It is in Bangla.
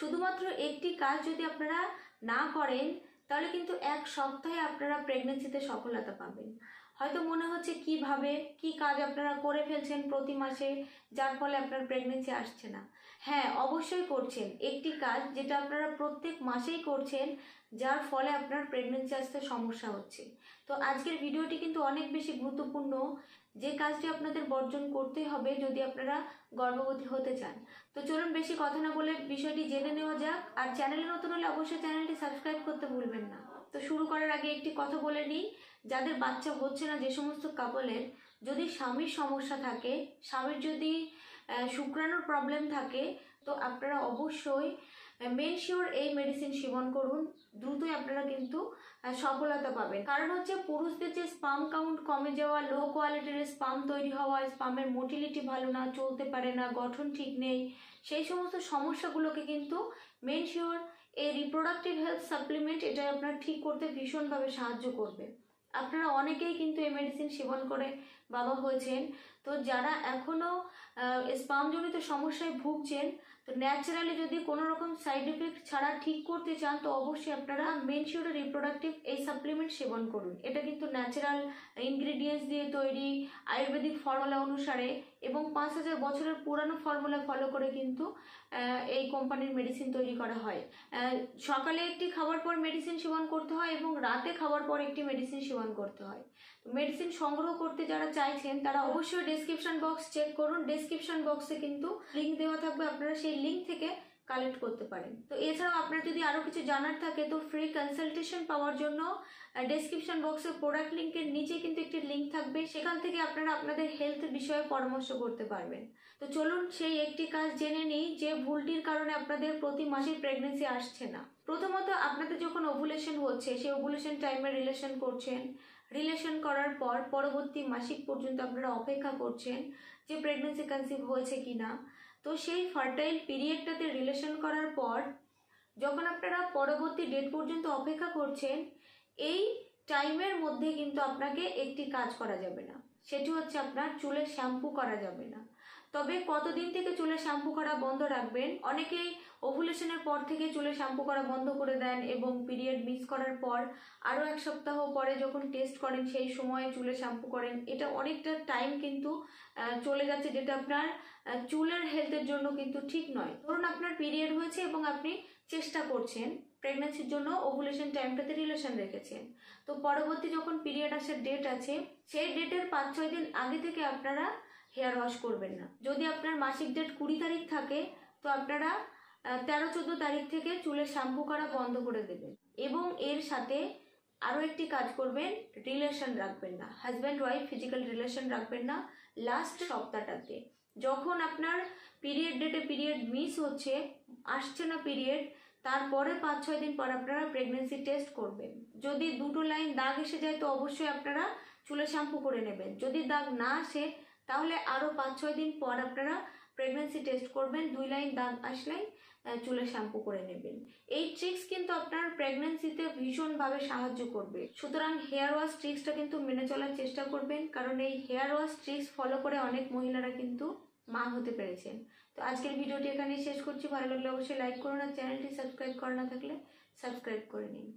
শুধুমাত্র একটি কাজ যদি আপনারা না করেন তাহলে কিন্তু এক সপ্তাহে আপনারা প্রেগনেন্সিতে সফলতা পাবেন হয়তো মনে হচ্ছে কিভাবে কি কাজ আপনারা করে ফেলছেন প্রতি মাসে যার ফলে আপনার প্রেগনেন্সি আসছে না হ্যাঁ অবশ্যই করছেন একটি কাজ যেটা আপনারা প্রত্যেক মাসেই করছেন যার ফলে আপনার প্রেগনেন্সি আসতে সমস্যা হচ্ছে তো আজকের ভিডিওটি কিন্তু অনেক বেশি গুরুত্বপূর্ণ যে কাজটি আপনাদের বর্জন করতে হবে যদি আপনারা গর্ভবতী হতে চান তো চলুন বেশি কথা না বলে বিষয়টি জেনে নেওয়া যাক আর চ্যানেলে নতুন হলে অবশ্যই চ্যানেলটি সাবস্ক্রাইব করতে ভুলবেন না তো শুরু করার আগে একটি কথা বলে নিই যাদের বাচ্চা হচ্ছে না যে সমস্ত কাপলের যদি স্বামীর সমস্যা থাকে স্বামীর যদি শুক্রাণুর প্রবলেম থাকে তো আপনারা অবশ্যই মেনশিওর এই মেডিসিন সেবন করুন দ্রুতই আপনারা কিন্তু সফলতা পাবেন কারণ হচ্ছে পুরুষদের যে স্পাম কাউন্ট কমে যাওয়া লো কোয়ালিটির স্পাম তৈরি হওয়া স্পামের মোটিলিটি ভালো না চলতে পারে না গঠন ঠিক নেই সেই সমস্ত সমস্যাগুলোকে কিন্তু মেনশিওর এই রিপ্রোডাক্টিভ হেলথ সাপ্লিমেন্ট এটা আপনার ঠিক করতে ভীষণভাবে সাহায্য করবে আপনারা অনেকেই কিন্তু এই মেডিসিন সেবন করে বাবা হয়েছেন তো যারা এখনও স্পামজনিত সমস্যায় ভুগছেন তো ন্যাচারালি যদি কোনো রকম সাইড এফেক্ট ছাড়া ঠিক করতে চান তো অবশ্যই আপনারা মেনশিওর রিপ্রোডাক্টিভ এই সাপ সেবন করুন এটা কিন্তু ন্যাচারাল ইনগ্রিডিয়েন্টস দিয়ে তৈরি আয়ুর্বেদিক ফর্মুলা অনুসারে এবং পাঁচ হাজার বছরের পুরানো ফর্মুলা ফলো করে কিন্তু এই কোম্পানির মেডিসিন তৈরি করা হয় সকালে একটি খাবার পর মেডিসিন সেবন করতে হয় এবং রাতে খাবার পর একটি মেডিসিন সেবন করতে হয় মেডিসিন সংগ্রহ করতে যারা চাইছেন তারা অবশ্যই ডেসক্রিপশন বক্স চেক করুন ডেসক্রিপশন বক্সে কিন্তু লিঙ্ক দেওয়া থাকবে আপনারা সেই লিঙ্ক থেকে কালেক্ট করতে পারেন তো এছাড়াও আপনার যদি আরও কিছু জানার থাকে তো ফ্রি কনসালটেশন পাওয়ার জন্য ডেসক্রিপশন বক্সে প্রোডাক্ট লিঙ্কের নিচে কিন্তু একটি লিঙ্ক থাকবে সেখান থেকে আপনারা আপনাদের হেলথ বিষয়ে পরামর্শ করতে পারবেন তো চলুন সেই একটি কাজ জেনে নিই যে ভুলটির কারণে আপনাদের প্রতি মাসে প্রেগনেন্সি আসছে না প্রথমত আপনাদের যখন ওভুলেশন হচ্ছে সেই ওভুলেশন টাইমে রিলেশন করছেন রিলেশন করার পর পরবর্তী মাসিক পর্যন্ত আপনারা অপেক্ষা করছেন যে প্রেগনেন্সি কনসিভ হয়েছে কি না তো সেই ফার্টাইল পিরিয়ডটাতে রিলেশন করার পর যখন আপনারা পরবর্তী ডেট পর্যন্ত অপেক্ষা করছেন এই টাইমের মধ্যে কিন্তু আপনাকে একটি কাজ করা যাবে না সেটি হচ্ছে আপনার চুলে শ্যাম্পু করা যাবে না তবে কতদিন থেকে চুলে শ্যাম্পু করা বন্ধ রাখবেন অনেকেই ওভুলেশনের পর থেকে চুলে শ্যাম্পু করা বন্ধ করে দেন এবং পিরিয়ড মিস করার পর আরও এক সপ্তাহ পরে যখন টেস্ট করেন সেই সময়ে চুলে শ্যাম্পু করেন এটা অনেকটা টাইম কিন্তু চলে যাচ্ছে যেটা আপনার চুলের হেলথের জন্য কিন্তু ঠিক নয় ধরুন আপনার পিরিয়ড হয়েছে এবং আপনি চেষ্টা করছেন প্রেগনেন্সির জন্য ওভুলেশন টাইমটাতে রিলেশন রেখেছেন তো পরবর্তী যখন পিরিয়ড আসার ডেট আছে সেই ডেটের পাঁচ ছয় দিন আগে থেকে আপনারা হেয়ার ওয়াশ করবেন না যদি আপনার মাসিক ডেট কুড়ি তারিখ থাকে তো আপনারা তেরো চোদ্দো তারিখ থেকে চুলের শ্যাম্পু করা বন্ধ করে দেবেন এবং এর সাথে আরও একটি কাজ করবেন রিলেশন রাখবেন না হাজব্যান্ড ওয়াইফ ফিজিক্যাল রিলেশন রাখবেন না লাস্ট সপ্তাহটাতে যখন আপনার পিরিয়ড ডেটে পিরিয়ড মিস হচ্ছে আসছে না পিরিয়ড তারপরে পাঁচ ছয় দিন পর আপনারা প্রেগনেন্সি টেস্ট করবেন যদি দুটো লাইন দাগ এসে যায় তো অবশ্যই আপনারা চুলে শ্যাম্পু করে নেবেন যদি দাগ না আসে তাহলে আরও পাঁচ ছয় দিন পর আপনারা প্রেগনেন্সি টেস্ট করবেন দুই লাইন দাগ আসলেই চুলে শ্যাম্পু করে নেবেন এই ট্রিক্স কিন্তু আপনার প্রেগনেন্সিতে ভীষণভাবে সাহায্য করবে সুতরাং হেয়ার ওয়াশ ট্রিক্সটা কিন্তু মেনে চলার চেষ্টা করবেন কারণ এই হেয়ার ওয়াশ ট্রিক্স ফলো করে অনেক মহিলারা কিন্তু মা হতে পেরেছেন তো আজকের ভিডিওটি এখানেই শেষ করছি ভালো লাগলে অবশ্যই লাইক করুন আর চ্যানেলটি সাবস্ক্রাইব করা না থাকলে সাবস্ক্রাইব করে নিন